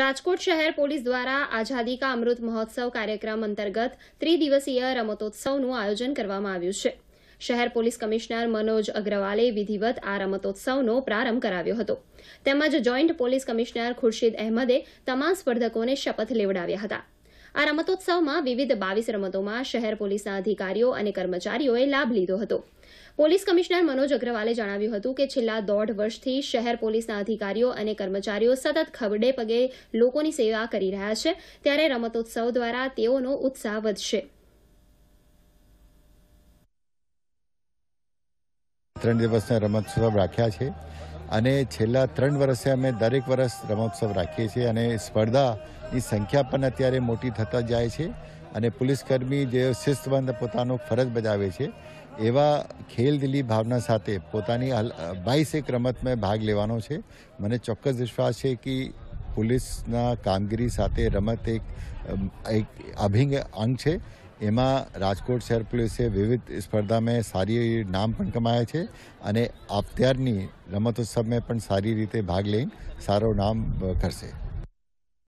રાજકોટ શહેર પોલીસ દ્વારા આઝાદી કા અમૃત મહોત્સવ કાર્યક્રમ અંતર્ગત ત્રિદિવસીય રમતોત્સવનું આયોજન કરવામાં આવ્યું છે શહેર પોલીસ કમિશનર મનોજ અગ્રવાલે વિધિવત આ રમતોત્સવનો પ્રારંભ કરાવ્યો હતો તેમજ જોઈન્ટ પોલીસ કમિશનર ખુરશીદ અહેમદે તમામ સ્પર્ધકોને શપથ લેવડાવ્યા હતા આ રમતોત્સવમાં વિવિધ બાવીસ રમતોમાં શહેર પોલીસના અધિકારીઓ અને કર્મચારીઓએ લાભ લીધો હતો પોલીસ કમિશનર મનોજ અગ્રવાલે જણાવ્યું હતું કે છેલ્લા દોઢ વર્ષથી શહેર પોલીસના અધિકારીઓ અને કર્મચારીઓ સતત ખબડે પગે લોકોની સેવા કરી રહ્યા છે ત્યારે રમતોત્સવ દ્વારા તેઓનો ઉત્સાહ વધશે ત્રણ દિવસના રમતોત્સવ રાખ્યા છે અને છેલ્લા ત્રણ વર્ષે અમે દરેક વર્ષ રમોત્સવ રાખીએ છીએ અને સ્પર્ધાની સંખ્યા પણ અત્યારે મોટી થતા જાય છે અને પોલીસકર્મી જે શિસ્તબંધ પોતાનો ફરજ બજાવે છે એવા ખેલ ખેલદિલી ભાવના સાથે પોતાની બાઈસેક રમતમાં ભાગ લેવાનો છે મને ચોક્કસ વિશ્વાસ છે કે પોલીસના કામગીરી સાથે રમત એક એક અભિન્ન અંગ છે એમાં રાજકોટ શહેર પોલીસે વિવિધ સ્પર્ધામાં સારી નામ પણ કમાયા છે અને અત્યારની રમતોત્સવમાં પણ સારી રીતે ભાગ લઈને સારું નામ કરશે